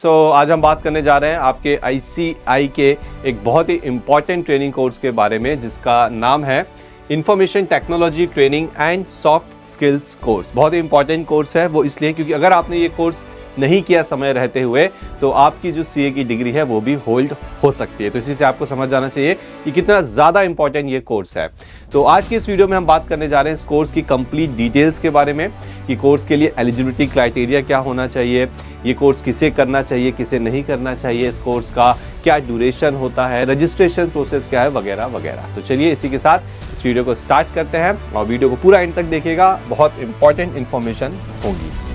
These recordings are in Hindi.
सो so, आज हम बात करने जा रहे हैं आपके आई के एक बहुत ही इम्पॉर्टेंट ट्रेनिंग कोर्स के बारे में जिसका नाम है information technology training and soft skills course बहुत ही इंपॉर्टेंट कोर्स है वो इसलिए क्योंकि अगर आपने ये कोर्स नहीं किया समय रहते हुए तो आपकी जो सी की डिग्री है वो भी होल्ड हो सकती है तो इसी से आपको समझ जाना चाहिए कि कितना ज़्यादा इंपॉर्टेंट ये कोर्स है तो आज के इस वीडियो में हम बात करने जा रहे हैं इस कोर्स की कंप्लीट डिटेल्स के बारे में कि कोर्स के लिए एलिजिबिलिटी क्राइटेरिया क्या होना चाहिए ये कोर्स किसे करना चाहिए किसे नहीं करना चाहिए इस कोर्स का क्या ड्यूरेशन होता है रजिस्ट्रेशन प्रोसेस क्या है वगैरह वगैरह तो चलिए इसी के साथ इस वीडियो को स्टार्ट करते हैं और वीडियो को पूरा एंड तक देखिएगा बहुत इंपॉर्टेंट इन्फॉर्मेशन होगी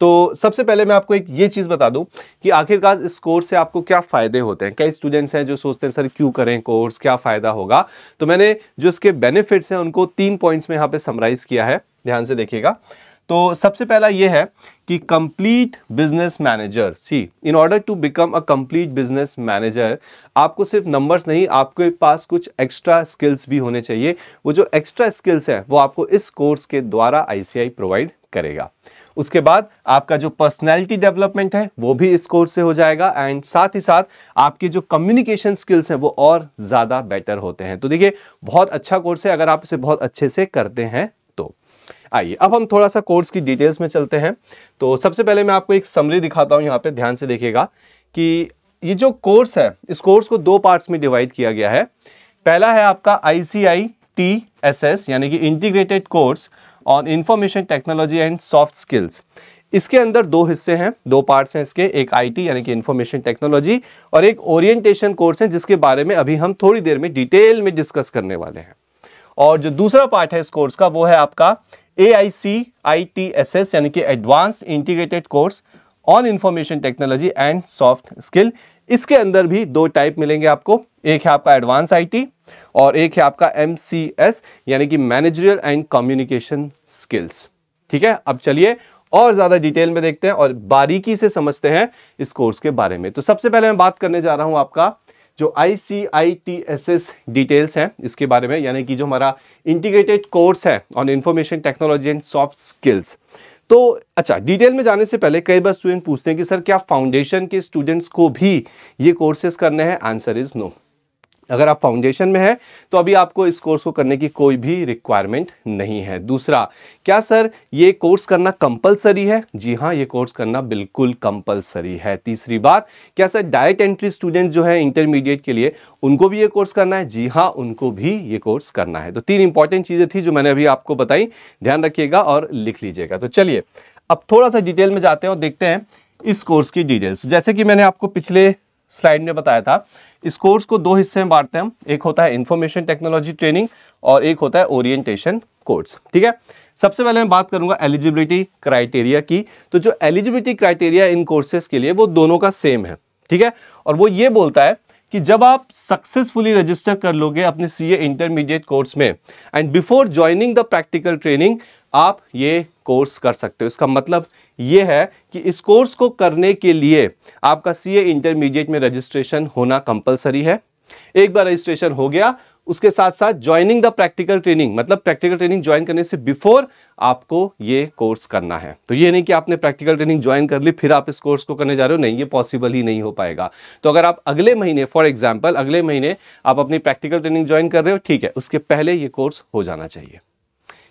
तो सबसे पहले मैं आपको एक ये चीज़ बता दूं कि आखिरकार इस कोर्स से आपको क्या फ़ायदे होते हैं कई स्टूडेंट्स हैं जो सोचते हैं सर क्यों करें कोर्स क्या फ़ायदा होगा तो मैंने जो इसके बेनिफिट्स हैं उनको तीन पॉइंट्स में यहाँ पे समराइज़ किया है ध्यान से देखिएगा तो सबसे पहला ये है कि complete business manager see in order to become a complete business manager आपको सिर्फ नंबर्स नहीं आपके पास कुछ एक्स्ट्रा स्किल्स भी होने चाहिए वो जो एक्स्ट्रा स्किल्स हैं वो आपको इस कोर्स के द्वारा आईसीआई प्रोवाइड करेगा उसके बाद आपका जो पर्सनैलिटी डेवलपमेंट है वो भी इस कोर्स से हो जाएगा एंड साथ ही साथ आपके जो कम्युनिकेशन स्किल्स हैं वो और ज़्यादा बेटर होते हैं तो देखिए बहुत अच्छा कोर्स है अगर आप इसे बहुत अच्छे से करते हैं तो आइए अब हम थोड़ा सा कोर्स की डिटेल्स में चलते हैं तो सबसे पहले मैं आपको एक समरी दिखाता हूँ यहाँ पर ध्यान से देखिएगा कि ये जो कोर्स है इस कोर्स को दो पार्ट्स में डिवाइड किया गया है पहला है आपका I C I T S S यानी कि integrated course on information technology and soft skills इसके अंदर दो हिस्से हैं दो पार्ट्स हैं इसके एक आईटी यानी कि इंफॉर्मेशन टेक्नोलॉजी और एक ओरिएंटेशन कोर्स है जिसके बारे में अभी हम थोड़ी देर में डिटेल में डिस्कस करने वाले हैं और जो दूसरा पार्ट है इस कोर्स का वो है आपका A I C I T S S यानी कि advanced integrated course on information technology and soft skill इसके अंदर भी दो टाइप मिलेंगे आपको एक है आपका एडवांस आईटी और एक है आपका एमसीएस यानी कि मैनेजरियल एंड कम्युनिकेशन स्किल्स ठीक है अब चलिए और ज़्यादा डिटेल में देखते हैं और बारीकी से समझते हैं इस कोर्स के बारे में तो सबसे पहले मैं बात करने जा रहा हूं आपका जो I C I T S S details हैं इसके बारे में यानी कि जो हमारा इंटीग्रेटेड कोर्स है on information technology and soft skills तो अच्छा डिटेल में जाने से पहले कई बार स्टूडेंट पूछते हैं कि सर क्या फाउंडेशन के स्टूडेंट्स को भी ये कोर्सेज करने हैं आंसर इज़ नो अगर आप फाउंडेशन में हैं तो अभी आपको इस कोर्स को करने की कोई भी रिक्वायरमेंट नहीं है दूसरा क्या सर ये कोर्स करना कंपलसरी है जी हाँ ये कोर्स करना बिल्कुल कंपलसरी है तीसरी बात क्या सर डायरेक्ट एंट्री स्टूडेंट जो है इंटरमीडिएट के लिए उनको भी ये कोर्स करना है जी हाँ उनको भी ये कोर्स करना है तो तीन इंपॉर्टेंट चीज़ें थी जो मैंने अभी आपको बताई ध्यान रखिएगा और लिख लीजिएगा तो चलिए अब थोड़ा सा डिटेल में जाते हैं और देखते हैं इस कोर्स की डिटेल्स जैसे कि मैंने आपको पिछले स्लाइड में बताया था इस कोर्स को दो हिस्से में बांटते हैं एक होता है इंफॉर्मेशन टेक्नोलॉजी ट्रेनिंग और एक होता है ओरिएंटेशन कोर्स ठीक है सबसे पहले मैं बात करूंगा एलिजिबिलिटी क्राइटेरिया की तो जो एलिजिबिलिटी क्राइटेरिया इन कोर्सेज के लिए वो दोनों का सेम है ठीक है और वो ये बोलता है कि जब आप सक्सेसफुली रजिस्टर कर लोगे अपने सीए इंटरमीडिएट कोर्स में and before joining the practical training आप ये कोर्स कर सकते हो इसका मतलब ये है कि इस कोर्स को करने के लिए आपका सीए इंटरमीडिएट में रजिस्ट्रेशन होना कंपलसरी है एक बार रजिस्ट्रेशन हो गया उसके साथ साथ ज्वाइनिंग द प्रैक्टिकल ट्रेनिंग मतलब प्रैक्टिकल ट्रेनिंग ज्वाइन करने से बिफोर आपको ये कोर्स करना है तो ये नहीं कि आपने प्रैक्टिकल ट्रेनिंग ज्वाइन कर ली फिर आप इस कोर्स को करने जा रहे हो नहीं ये पॉसिबल ही नहीं हो पाएगा तो अगर आप अगले महीने फॉर एग्जाम्पल अगले महीने आप अपनी प्रैक्टिकल ट्रेनिंग ज्वाइन कर रहे हो ठीक है उसके पहले ये कोर्स हो जाना चाहिए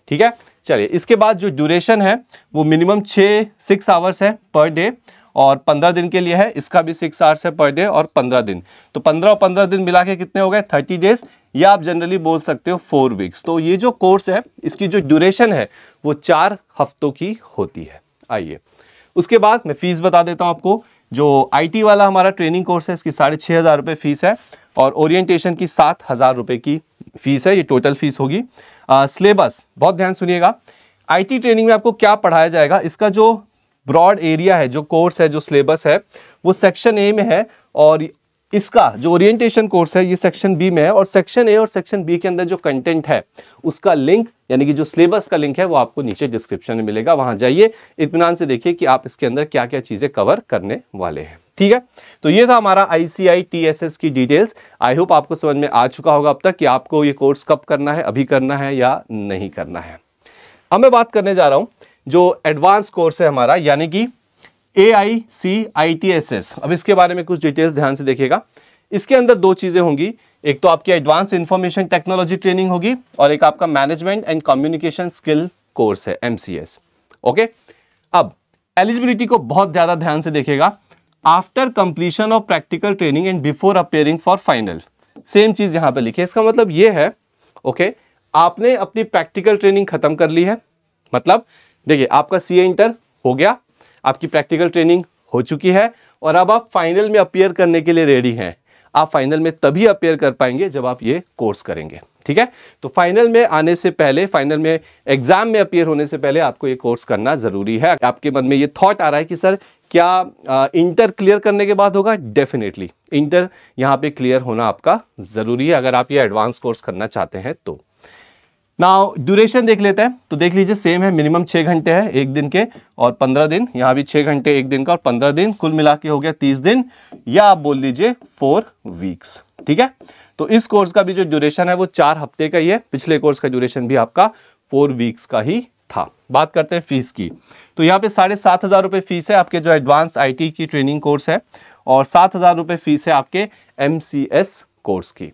ठीक है चलिए इसके बाद जो ड्यूरेशन है वो मिनिमम छः सिक्स आवर्स है पर डे और पंद्रह दिन के लिए है इसका भी सिक्स आवर्स है पर डे और पंद्रह दिन तो पंद्रह और पंद्रह दिन मिला के कितने हो गए थर्टी डेज या आप जनरली बोल सकते हो फोर वीक्स तो ये जो कोर्स है इसकी जो ड्यूरेशन है वो चार हफ्तों की होती है आइए उसके बाद मैं फ़ीस बता देता हूँ आपको जो आई वाला हमारा ट्रेनिंग कोर्स है इसकी साढ़े छः हज़ार रुपये फ़ीस है और ओरिएंटेशन की सात हज़ार रुपये की फ़ीस है ये टोटल फ़ीस होगी सिलेबस बहुत ध्यान सुनिएगा आईटी ट्रेनिंग में आपको क्या पढ़ाया जाएगा इसका जो ब्रॉड एरिया है जो कोर्स है जो सिलेबस है वो सेक्शन ए में है और इसका जो ओरिएंटेशन कोर्स है ये सेक्शन बी में है और सेक्शन ए और सेक्शन बी के अंदर जो कंटेंट है उसका लिंक यानी कि जो सिलेबस का लिंक है वो आपको नीचे डिस्क्रिप्शन में मिलेगा वहां जाइए इतमान से देखिए कि आप इसके अंदर क्या क्या चीज़ें कवर करने वाले हैं ठीक है तो ये था हमारा आईसीआई एस की डिटेल्स आई होप आपको समझ में आ चुका होगा अब तक कि आपको ये कोर्स कब करना है अभी करना है या नहीं करना है अब मैं बात करने जा रहा हूं जो एडवांस कोर्स है हमारा यानी कि A I C I T S S अब इसके बारे में कुछ डिटेल्स ध्यान से देखिएगा इसके अंदर दो चीज़ें होंगी एक तो आपकी एडवांस इंफॉर्मेशन टेक्नोलॉजी ट्रेनिंग होगी और एक आपका management and communication skill course है एम ओके अब एलिजिबिलिटी को बहुत ज़्यादा ध्यान से देखेगा after completion of practical training and before appearing for final same चीज़ यहाँ पे लिखी है इसका मतलब ये है ओके okay, आपने अपनी प्रैक्टिकल ट्रेनिंग खत्म कर ली है मतलब देखिए आपका सी इंटर हो गया आपकी प्रैक्टिकल ट्रेनिंग हो चुकी है और अब आप फाइनल में अपेयर करने के लिए रेडी हैं आप फाइनल में तभी अपेयर कर पाएंगे जब आप ये कोर्स करेंगे ठीक है तो फाइनल में आने से पहले फाइनल में एग्जाम में अपियर होने से पहले आपको ये कोर्स करना ज़रूरी है आपके मन में ये थॉट आ रहा है कि सर क्या आ, इंटर क्लियर करने के बाद होगा डेफिनेटली इंटर यहाँ पे क्लियर होना आपका ज़रूरी है अगर आप ये एडवांस कोर्स करना चाहते हैं तो नाउ ड्यूरेशन देख लेते हैं तो देख लीजिए सेम है मिनिमम छः घंटे है एक दिन के और पंद्रह दिन यहाँ भी छः घंटे एक दिन का और पंद्रह दिन कुल मिला के हो गया तीस दिन या आप बोल लीजिए फोर वीक्स ठीक है तो इस कोर्स का भी जो ड्यूरेशन है वो चार हफ्ते का ही है पिछले कोर्स का ड्यूरेशन भी आपका फोर वीक्स का ही था बात करते हैं फीस की तो यहाँ पे साढ़े सात हज़ार रुपये फीस है आपके जो एडवांस आईटी की ट्रेनिंग कोर्स है और सात हज़ार रुपये फीस है आपके एमसीएस कोर्स की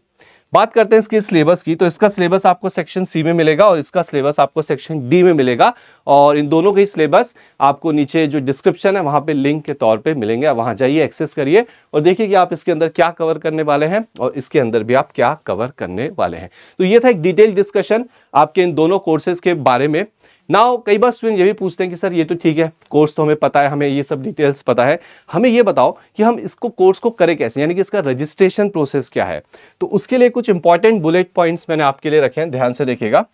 बात करते हैं इसके सिलेबस की तो इसका सिलेबस आपको सेक्शन सी में मिलेगा और इसका सिलेबस आपको सेक्शन डी में मिलेगा और इन दोनों के सिलेबस आपको नीचे जो डिस्क्रिप्शन है वहाँ पे लिंक के तौर पे मिलेंगे वहाँ जाइए एक्सेस करिए और देखिए कि आप इसके अंदर क्या कवर करने वाले हैं और इसके अंदर भी आप क्या कवर करने वाले हैं तो ये था एक डिटेल डिस्कशन आपके इन दोनों कोर्सेज के बारे में ना कई बार स्टूडेंट ये भी पूछते हैं कि सर ये तो ठीक है कोर्स तो हमें पता है हमें ये सब डिटेल्स पता है हमें ये बताओ कि हम इसको कोर्स को करें कैसे यानी कि इसका रजिस्ट्रेशन प्रोसेस क्या है तो उसके लिए कुछ इंपॉर्टेंट बुलेट पॉइंट्स मैंने आपके लिए रखे हैं ध्यान से देखिएगा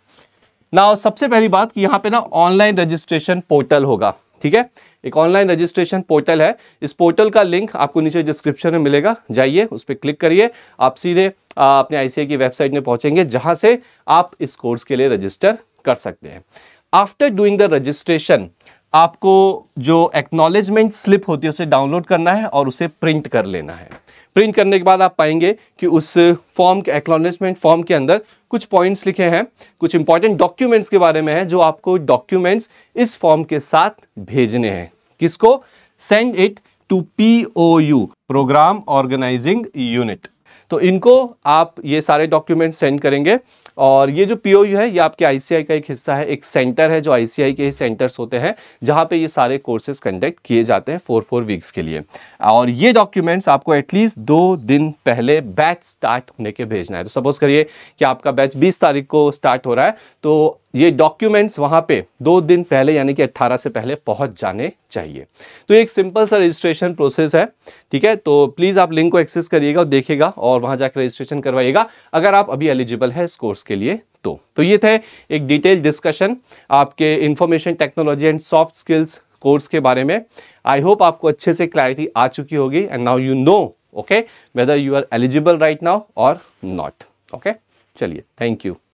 ना सबसे पहली बात कि यहाँ पे ना ऑनलाइन रजिस्ट्रेशन पोर्टल होगा ठीक है एक ऑनलाइन रजिस्ट्रेशन पोर्टल है इस पोर्टल का लिंक आपको नीचे डिस्क्रिप्शन में मिलेगा जाइए उस पर क्लिक करिए आप सीधे अपने आईसीआई की वेबसाइट में पहुंचेंगे जहां से आप इस कोर्स के लिए रजिस्टर कर सकते हैं आफ्टर डूइंग द रजिस्ट्रेशन आपको जो एक्नोलेजमेंट स्लिप होती है उसे डाउनलोड करना है और उसे प्रिंट कर लेना है प्रिंट करने के बाद आप पाएंगे कि उस फॉर्म के एक्नोलेजमेंट फॉर्म के अंदर कुछ पॉइंट्स लिखे हैं कुछ इंपॉर्टेंट डॉक्यूमेंट्स के बारे में है जो आपको डॉक्यूमेंट्स इस फॉर्म के साथ भेजने हैं किसको send it to P O U programme organizing unit तो इनको आप ये सारे डॉक्यूमेंट सेंड करेंगे और ये जो पीओयू है ये आपके आईसीआई का एक हिस्सा है एक सेंटर है जो आईसीआई के ही सेंटर्स होते हैं जहाँ पे ये सारे कोर्सेज कंडक्ट किए जाते हैं फोर फोर वीक्स के लिए और ये डॉक्यूमेंट्स आपको एटलीस्ट दो दिन पहले बैच स्टार्ट होने के भेजना है तो सपोज करिए कि आपका बैच बीस तारीख को स्टार्ट हो रहा है तो ये डॉक्यूमेंट्स वहाँ पे दो दिन पहले यानी कि 18 से पहले पहुँच जाने चाहिए तो एक सिंपल सा रजिस्ट्रेशन प्रोसेस है ठीक है तो प्लीज़ आप लिंक को एक्सेस करिएगा और देखिएगा और वहाँ जाकर रजिस्ट्रेशन करवाइएगा अगर आप अभी एलिजिबल है इस कोर्स के लिए तो तो ये थे एक डिटेल डिस्कशन आपके information technology and soft skills course के बारे में आई होप आपको अच्छे से क्लैरिटी आ चुकी होगी and now you know okay whether you are eligible right now or not okay चलिए थैंक यू